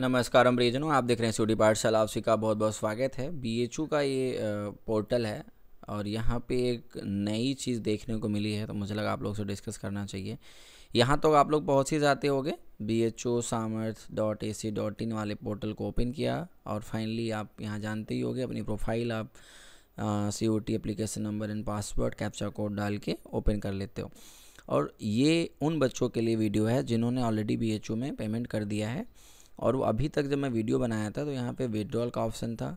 नमस्कार अमरीजनों आप देख रहे हैं स्टूडी पाठशाला आप का बहुत बहुत स्वागत है बीएचयू का ये पोर्टल है और यहाँ पे एक नई चीज़ देखने को मिली है तो मुझे लगा आप लोग से डिस्कस करना चाहिए यहाँ तो आप लोग बहुत ही जाते होंगे बी एच ओ सामर्थ dot A C dot in वाले पोर्टल को ओपन किया और फाइनली आप यहाँ जानते ही गए अपनी प्रोफाइल आप C O T application number and password captcha code डाल के ओपन कर लेते हो और ये उन बच्चों के लिए वीडियो है जिन्होंने ऑलरेडी बी एच ओ में पेमेंट कर दिया है और वो अभी तक जब मैं वीडियो बनाया था तो यहाँ पे विड्रॉल का ऑप्शन था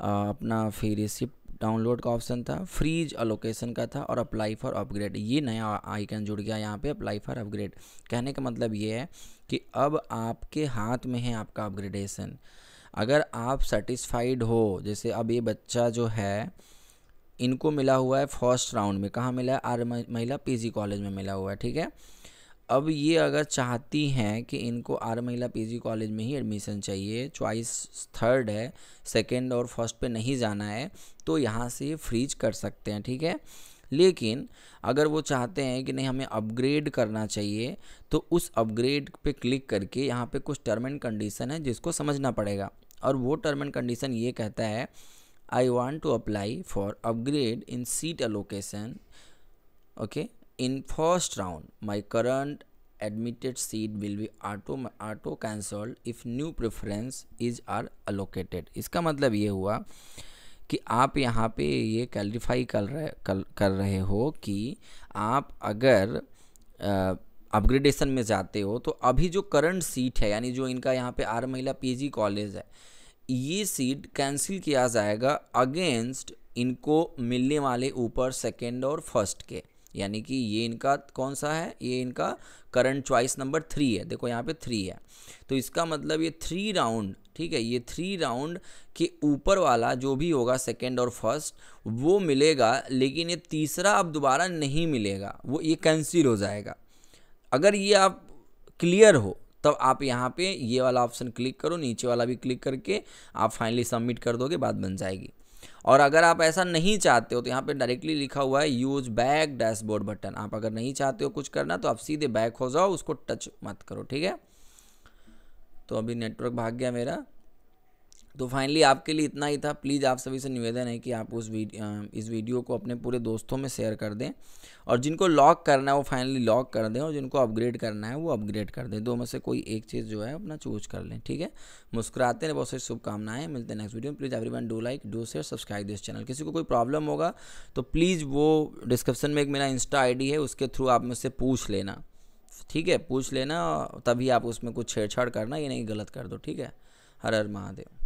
आ, अपना फिर रिसिप्ट डाउनलोड का ऑप्शन था फ्रीज अलोकेशन का था और अप्लाई फॉर अपग्रेड ये नया आइकन जुड़ गया यहाँ पे अप्लाई फॉर अपग्रेड कहने का मतलब ये है कि अब आपके हाथ में है आपका अपग्रेडेशन अगर आप सेटिस्फाइड हो जैसे अब ये बच्चा जो है इनको मिला हुआ है फर्स्ट राउंड में कहाँ मिला है आर महिला पीजी कॉलेज में मिला हुआ है ठीक है अब ये अगर चाहती हैं कि इनको आर महिला पीजी कॉलेज में ही एडमिशन चाहिए चॉइस थर्ड है सेकंड और फर्स्ट पे नहीं जाना है तो यहाँ से फ्रीज कर सकते हैं ठीक है लेकिन अगर वो चाहते हैं कि नहीं हमें अपग्रेड करना चाहिए तो उस अपग्रेड पे क्लिक करके यहाँ पे कुछ टर्म एंड कंडीशन है जिसको समझना पड़ेगा और वो टर्म एंड कंडीशन ये कहता है I want to apply for upgrade in seat allocation okay in first round my current admitted seat will be auto auto cancelled if new preference is are allocated इसका मतलब ये हुआ कि आप यहाँ पे ये क्वालिफाई कर रहे कर, कर रहे हो कि आप अगर अपग्रेडेशन में जाते हो तो अभी जो करंट सीट है यानी जो इनका यहाँ पे आर महिला पीजी कॉलेज है ये सीट कैंसिल किया जाएगा अगेंस्ट इनको मिलने वाले ऊपर सेकेंड और फर्स्ट के यानी कि ये इनका कौन सा है ये इनका करंट चॉइस नंबर थ्री है देखो यहाँ पे थ्री है तो इसका मतलब ये थ्री राउंड ठीक है ये थ्री राउंड के ऊपर वाला जो भी होगा सेकंड और फर्स्ट वो मिलेगा लेकिन ये तीसरा अब दोबारा नहीं मिलेगा वो ये कैंसिल हो जाएगा अगर ये आप क्लियर हो तब आप यहाँ पे ये वाला ऑप्शन क्लिक करो नीचे वाला भी क्लिक करके आप फाइनली सबमिट कर दोगे बात बन जाएगी और अगर आप ऐसा नहीं चाहते हो तो यहाँ पे डायरेक्टली लिखा हुआ है यूज बैक डैशबोर्ड बटन आप अगर नहीं चाहते हो कुछ करना तो आप सीधे बैक हो जाओ उसको टच मत करो ठीक है तो अभी नेटवर्क भाग गया मेरा तो फाइनली आपके लिए इतना ही था प्लीज़ आप सभी से निवेदन है कि आप उस वीडियो इस वीडियो को अपने पूरे दोस्तों में शेयर कर दें और जिनको लॉक करना है वो फाइनली लॉक कर दें और जिनको अपग्रेड करना है वो अपग्रेड कर दें दो में से कोई एक चीज़ जो है अपना चूज कर लें ठीक है मुस्कुराते हैं बहुत सारी शुभकामनाएं मिलते हैं नेक्स्ट वीडियो में please everyone do like do share subscribe this channel किसी को कोई प्रॉब्लम होगा तो प्लीज़ वो डिस्क्रिप्शन में एक मेरा इंस्टा डी है उसके थ्रू आप मुझसे पूछ लेना ठीक है पूछ लेना तभी आप उसमें कुछ छेड़छाड़ करना ये नहीं गलत कर दो ठीक है हर हर महादेव